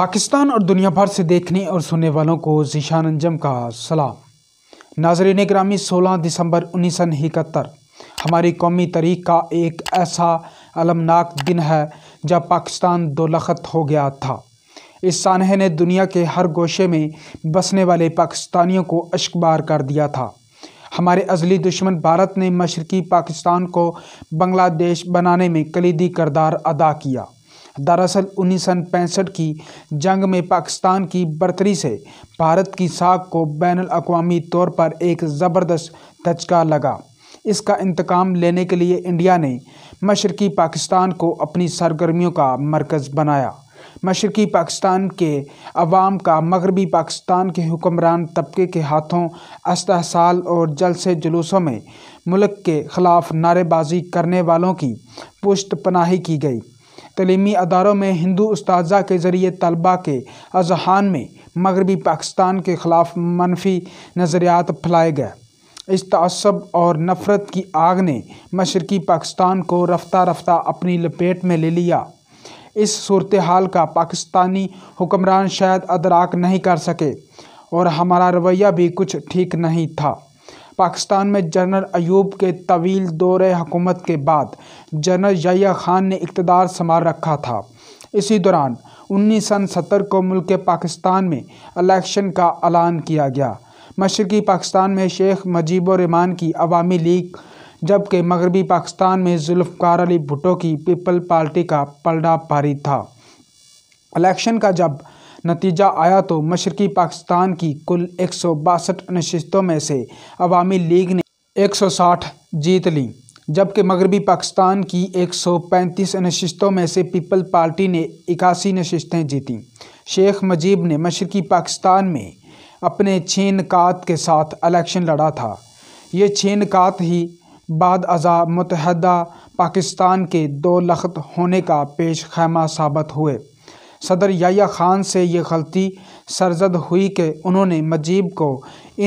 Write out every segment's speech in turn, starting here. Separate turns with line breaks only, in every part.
पाकिस्तान और दुनिया भर से देखने और सुनने वालों को जिशान अंजम का सलाम नाजरीन ग्रामी 16 दिसंबर उन्नीस सौ इकहत्तर हमारी कौमी तारीख का एक ऐसा अलमनाक दिन है जब पाकिस्तान दोलखत हो गया था इस सानहे ने दुनिया के हर गोशे में बसने वाले पाकिस्तानियों को अशकबार कर दिया था हमारे अजली दुश्मन भारत ने मशरकी पाकिस्तान को बांग्लादेश बनाने में कलीदी करदार अदा किया दरअसल उन्नीस सौ की जंग में पाकिस्तान की बर्तरी से भारत की साख को बैन अवी तौर पर एक ज़बरदस्त धचका लगा इसका इंतकाम लेने के लिए इंडिया ने मशरकी पाकिस्तान को अपनी सरगर्मियों का मरकज़ बनाया मशरकी पाकिस्तान के अवाम का मगरबी पाकिस्तान के हुक्मरान तबके के हाथों अस्तसाल और जलसे जुलूसों में मुल्क के ख़िलाफ़ नारेबाजी करने वालों की पुष्ट पनाही की गई तलीमी अदारों में हिंदू उस्ताजा के ज़रिए तलबा के अजहान में मगरबी पाकिस्तान के ख़िलाफ़ मनफी नज़रियात फैलाए गए इस तसब और नफ़रत की आग ने मशरक़ी पाकिस्तान को रफ्ता रफ्ता अपनी लपेट में ले लिया इस सूरत हाल का पाकिस्तानी हुक्मरान शायद अदराक नहीं कर सके और हमारा रवैया भी कुछ ठीक नहीं था पाकिस्तान में जनरल अयूब के तवील दौर हुकूमत के बाद जनरल जया खान ने इकतदार संभाल रखा था इसी दौरान उन्नीस सन सत्तर को मुल्क पाकिस्तान में इलेक्शन का ऐलान किया गया मशरकी पाकिस्तान में शेख मजीबरमान की अवामी लीग जबकि मगरबी पाकिस्तान में जुल्फकार अली भुटो की पीपल पार्टी का पलड़ा भारी था इलेक्शन का जब नतीजा आया तो मशरकी पाकिस्तान की कुल एक सौ बासठ नशस्तों में से अवामी लीग ने एक सौ साठ जीत ली जबकि मगरबी पाकिस्तान की एक सौ पैंतीस नशस्तों में से पीपल पार्टी ने इक्यासी नशस्तें जीतीं शेख मजीब ने मशरकी पाकिस्तान में अपने छः नकात के साथ इलेक्शन लड़ा था ये छः नकात ही बाद अजा मुतहदा पाकिस्तान के दो लखत होने का पेश खैमा साबित हुए सदर याया खान से ये गलती सरजद हुई कि उन्होंने मजीब को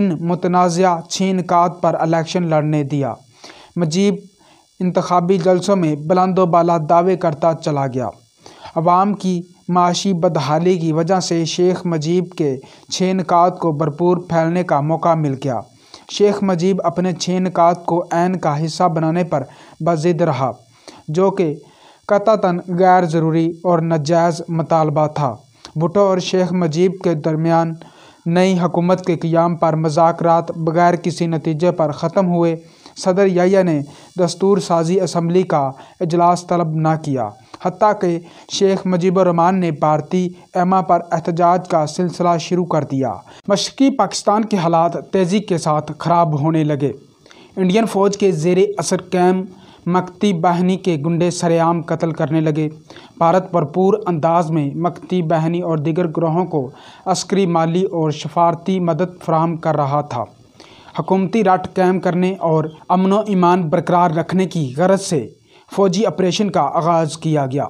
इन मुतनाज़ छीनकात पर इलेक्शन लड़ने दिया मजीब इंतबी जलसों में बुलंदोबाला दावे करता चला गया अवाम की माशी बदहाली की वजह से शेख मजीब के छीनकात को भरपूर फैलने का मौका मिल गया शेख मजीब अपने छीनकात को ऐन का हिस्सा बनाने पर बजिद रहा जो कि कतातन गैर ज़रूरी और नजायज मतालबा था भुटो और शेख मजीब के दरमियान नई हुकूमत के क़्याम पर मजाक बगैर किसी नतीजे पर ख़त्म हुए सदर या ने दस्तूर साजी असम्बली का अजलास तलब ना किया हती कि शेख मजीबरमान ने भारतीय एमा पर एहतजाज का सिलसिला शुरू कर दिया मशक़ी पाकिस्तान के हालात तेज़ी के साथ ख़राब होने लगे इंडियन फ़ौज के जेर असर कैम्प मकती बहनी के गुंडे सरेआम कत्ल करने लगे भारत भरपूर अंदाज में मकती बहनी और दिगर ग्रोहों को अस्करी माली और सफारती मदद फ्राहम कर रहा था हकूमती राट कैम करने और अमन ईमान बरकरार रखने की गरज से फ़ौजी ऑपरेशन का आगाज़ किया गया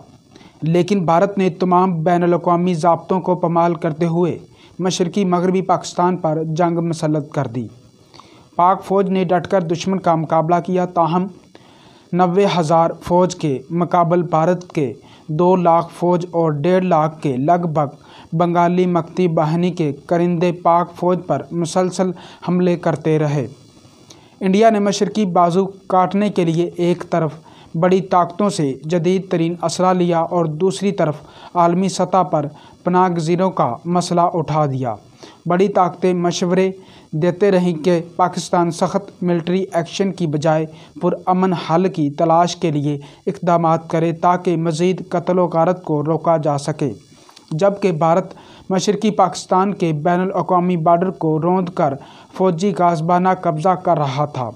लेकिन भारत ने तमाम बैन अवी जबतों को पमाल करते हुए मशरकी मगरबी पाकिस्तान पर जंग मसलत कर दी पाक फ़ौज ने डटकर दुश्मन का मुकाबला किया ताहम नबे हज़ार फौज के मुकाबल भारत के दो लाख फौज और डेढ़ लाख के लगभग बंगाली मकती बाहिनी के करिंदे पाक फौज पर मुसलसल हमले करते रहे इंडिया ने मशरकी बाजू काटने के लिए एक तरफ बड़ी ताकतों से जदीद तरीन असरा लिया और दूसरी तरफ आलमी सतह पर पनाह गजीरों का मसला उठा दिया बड़ी ताकतें मशवरे देते रहें कि पाकिस्तान सख्त मिलिट्री एक्शन की बजाय पुरान हल की तलाश के लिए इकदाम करे ताकि मज़ीद कत्ल वारत को रोका जा सके जबकि भारत मशरकी पाकिस्तान के बैन अवी बार्डर को रोंद कर फौजी कासबाना कब्ज़ा कर रहा था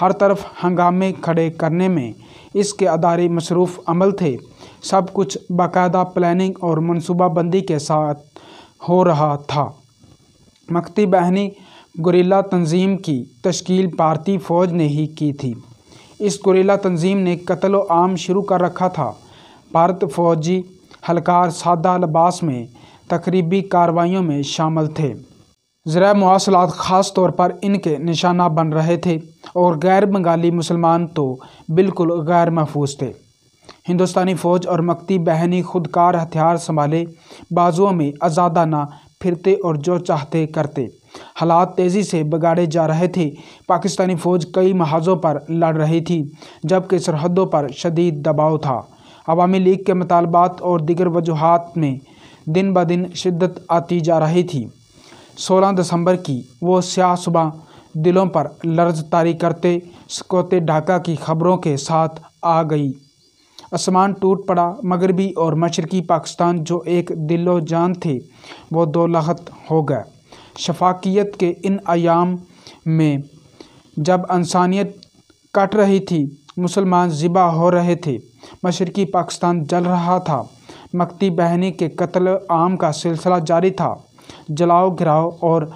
हर तरफ हंगामे खड़े करने में इसके अदारे मसरूफ़ अमल थे सब कुछ बाकायदा प्लानिंग और मनसूबाबंदी के साथ हो रहा था मकती बहनी गुरीला तंजीम की तश्कील भारतीय फ़ौज ने ही की थी इस गुरीला तंजीम ने कत्ल आम शुरू कर रखा था भारत फौजी हलकार सादा लबास में तकरीबी कार्रवाइयों में शामिल थे ज़रा मवासलात ख़ास तौर पर इनके निशाना बन रहे थे और गैर बंगाली मुसलमान तो बिल्कुल गैर महफूज थे हिंदुस्तानी फ़ौज और मकती बहनी खुदकार हथियार संभाले बाजुओं में आज़ादाना फिरते और जो चाहते करते हालात तेज़ी से बिगाड़े जा रहे थे पाकिस्तानी फ़ौज कई महाजों पर लड़ रही थी जबकि सरहदों पर शदीद दबाव था अवामी लीग के मतालबात और दिगर वजूहत में दिन ब दिन शिद्दत आती जा रही थी 16 दिसंबर की वो स्याह सुबह दिलों पर लर्ज तारी करते स्कोते ढाका की खबरों के साथ आ गई आसमान टूट पड़ा मगरबी और मशरकी पाकिस्तान जो एक दिलो जान थे वो दो लहत हो गए शफाकियत के इन आयाम में जब इंसानियत कट रही थी मुसलमान ज़िबा हो रहे थे मशरकी पाकिस्तान जल रहा था मकती बहनी के कत्ल आम का सिलसिला जारी था जलाओ गिराओ और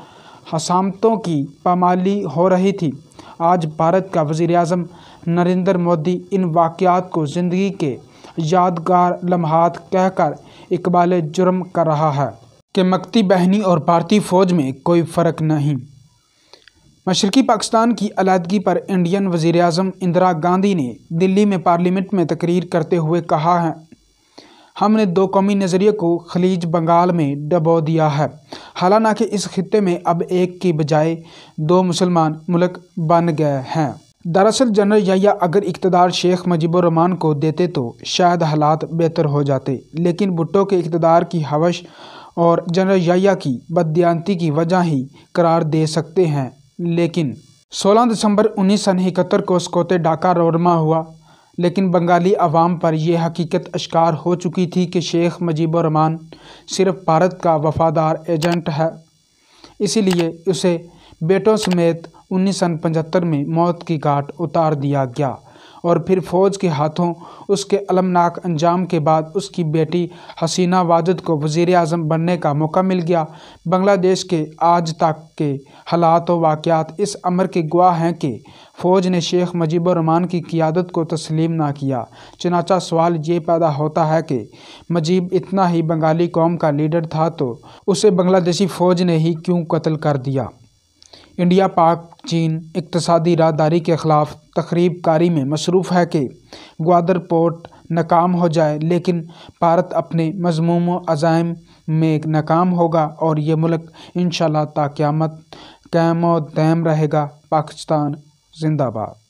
हसामतों की पामाली हो रही थी आज भारत का वज़ी अजम नरेंद्र मोदी इन वाक़ात को ज़िंदगी के यादगार लम्हात कहकर इकबाल जुर्म कर रहा है कि मकती बहनी और भारतीय फ़ौज में कोई फ़र्क नहीं मशरकी पाकिस्तान की अलीदगी पर इंडियन वज़ी अजम इंदिरा गांधी ने दिल्ली में पार्लियामेंट में तकरीर करते हुए कहा है हमने दो कौमी नज़रिए को खलीज बंगाल में डबो दिया है हालांकि इस खत्े में अब एक की बजाय दो मुसलमान मुल्क बन गए हैं दरअसल जनरल यहीया अगर इकतदार शेख मुजीबरहमान को देते तो शायद हालात बेहतर हो जाते लेकिन भुट्टो के इकतदार की हवश और जनरल यहीया की बददियानती की वजह ही करार दे सकते हैं लेकिन 16 दिसंबर उन्नीस सौ इकहत्तर को स्कोते डाका रोरमा हुआ लेकिन बंगाली अवाम पर यह हकीकत अश्कार हो चुकी थी कि शेख मुजीबरहमान सिर्फ भारत का वफादार एजेंट है इसीलिए उसे बेटों समेत उन्नीस में मौत की घाट उतार दिया गया और फिर फौज के हाथों उसके अलमनाक अंजाम के बाद उसकी बेटी हसीना वाजद को वज़ी अजम बनने का मौका मिल गया बांग्लादेश के आज तक के हालात और वाक़ात इस अमर के गवाह हैं कि फ़ौज ने शेख रमान की क़ियादत को तस्लीम ना किया चनाचा सवाल ये पैदा होता है कि मजीब इतना ही बंगाली कौम का लीडर था तो उसे बांग्लादेशी फ़ौज ने ही क्यों कत्ल कर दिया इंडिया पाक चीन इकतसदी राहदारी के ख़िलाफ़ तकरीब कारी में मसरूफ़ है कि ग्वादर पोर्ट नाकाम हो जाए लेकिन भारत अपने मजमूम अज़ाइम में नाकाम होगा और ये मुल्क इन शाह ताक़्यामत कैम दैम रहेगा पाकिस्तान जिंदाबाद